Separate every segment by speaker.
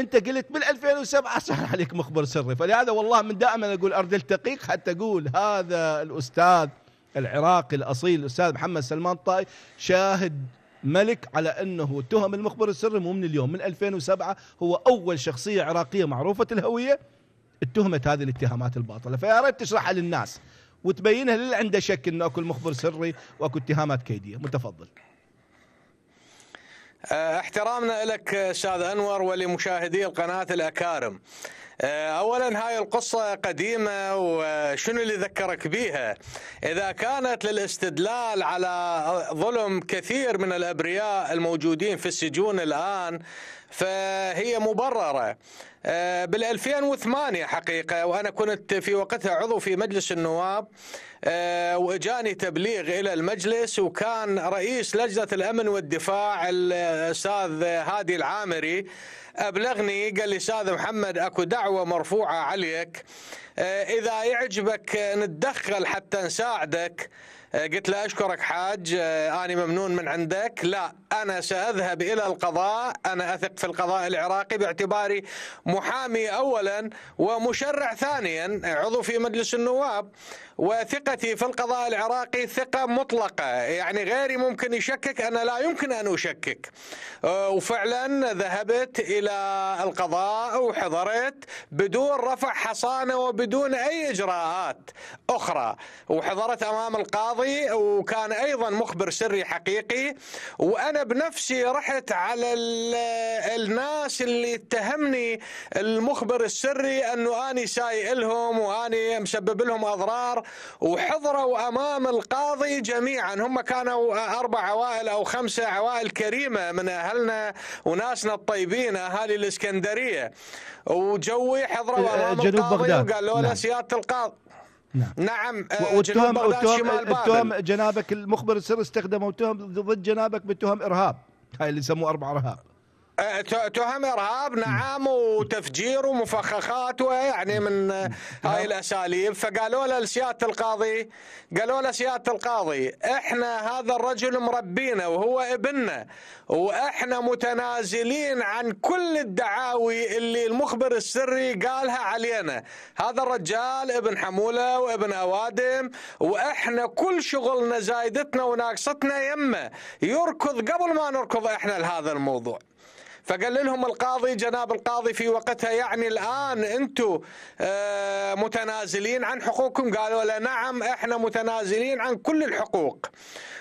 Speaker 1: انت قلت من 2007 صار عليك مخبر سري فلهذا والله من دائما اقول ارجو التقيق حتى اقول هذا الاستاذ العراقي الاصيل الاستاذ محمد سلمان الطائي شاهد ملك على انه تهم المخبر السري مو من اليوم من 2007 هو اول شخصيه عراقيه معروفه الهويه اتهمت هذه الاتهامات الباطله فيا ريت تشرحها للناس وتبينها للي عنده شك انه اكو مخبر سري واكو اتهامات كيديه متفضل
Speaker 2: آه، احترامنا لك آه، استاذ انور ولمشاهدي القناه الاكارم. آه، اولا هاي القصه قديمه وشنو اللي ذكرك بيها؟ اذا كانت للاستدلال على ظلم كثير من الابرياء الموجودين في السجون الان فهي مبررة آه، بال 2008 حقيقة وأنا كنت في وقتها عضو في مجلس النواب آه، وجاني تبليغ إلى المجلس وكان رئيس لجنة الأمن والدفاع الأستاذ هادي العامري أبلغني قال لي أستاذ محمد أكو دعوة مرفوعة عليك آه، إذا يعجبك نتدخل حتى نساعدك آه، قلت له أشكرك حاج آه، اني ممنون من عندك لا أنا سأذهب إلى القضاء أنا أثق في القضاء العراقي باعتباري محامي أولا ومشرع ثانيا عضو في مجلس النواب وثقتي في القضاء العراقي ثقة مطلقة يعني غيري ممكن يشكك أنا لا يمكن أن أشكك آه، وفعلا ذهبت إلى القضاء وحضرت بدون رفع حصانة وبدون أي إجراءات أخرى وحضرت أمام القاضي وكان أيضا مخبر سري حقيقي وأنا بنفسي رحت على الناس اللي اتهمني المخبر السري أنه أني سايق لهم وأني مسبب لهم أضرار وحضروا أمام القاضي جميعا هم كانوا أربع عوائل أو خمسة عوائل كريمة من أهلنا وناسنا الطيبين أهالي الإسكندرية وجوي حضروا آه، أمام القاضي وقالوا له نعم. سيادة القاضي نعم, نعم آه، والتهم والتهم التهم
Speaker 1: جنابك المخبر السر استخدمه التهم ضد جنابك بتهم ارهاب هاي اللي يسموه اربع ارهاب تهم ارهاب
Speaker 2: نعم وتفجير ومفخخات ويعني من هاي نعم. الاساليب فقالوا له لسياده القاضي قالوا له سياده القاضي احنا هذا الرجل مربينا وهو ابننا واحنا متنازلين عن كل الدعاوي اللي المخبر السري قالها علينا هذا الرجال ابن حموله وابن اوادم واحنا كل شغلنا زايدتنا وناقصتنا يمه يركض قبل ما نركض احنا لهذا الموضوع فقال لهم القاضي جناب القاضي في وقتها يعني الآن أنتم آه، متنازلين عن حقوقكم قالوا له نعم إحنا متنازلين عن كل الحقوق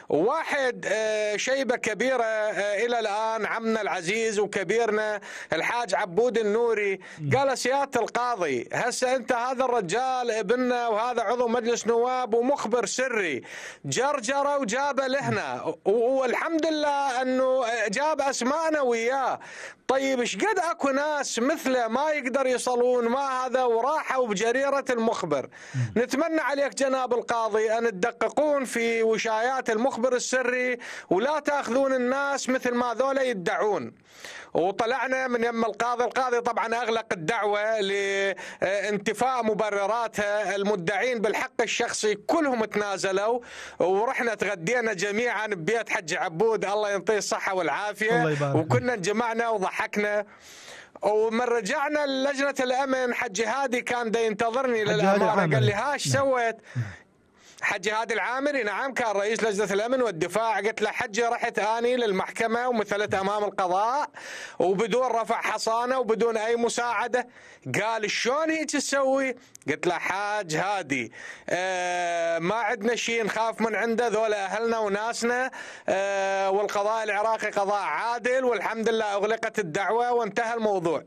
Speaker 2: واحد آه، شيبة كبيرة آه، إلى الآن عمنا العزيز وكبيرنا الحاج عبود النوري قال سيادة القاضي هسه أنت هذا الرجال ابننا وهذا عضو مجلس نواب ومخبر سري جرجرة وجابه لهنا والحمد لله أنه جاب اسمائنا وياه طيب ايش قد اكو ناس مثله ما يقدر يصلون ما هذا وراحوا بجريره المخبر نتمنى عليك جناب القاضي ان تدققون في وشايات المخبر السري ولا تاخذون الناس مثل ما ذولا يدعون وطلعنا من يم القاضي القاضي طبعا اغلق الدعوه لانتفاء مبرراتها المدعين بالحق الشخصي كلهم تنازلوا ورحنا تغدينا جميعا ببيت حج عبود الله ينطيه الصحه والعافيه الله يبارك وكنا جمعنا وسمعنا وضحكنا ومن رجعنا للجنة الأمن حج هادي كان دا ينتظرني للأمانة قال لي هاش نعم. سويت نعم. حج هادي العامري نعم كان رئيس لجنة الأمن والدفاع قلت له حجي رحت أني للمحكمة ومثلت أمام القضاء وبدون رفع حصانة وبدون أي مساعدة قال شلون هيك تسوي قلت له حاج هادي آه ما عندنا شيء نخاف من عنده ذولا أهلنا وناسنا آه والقضاء العراقي قضاء عادل والحمد لله أغلقت الدعوة وانتهى الموضوع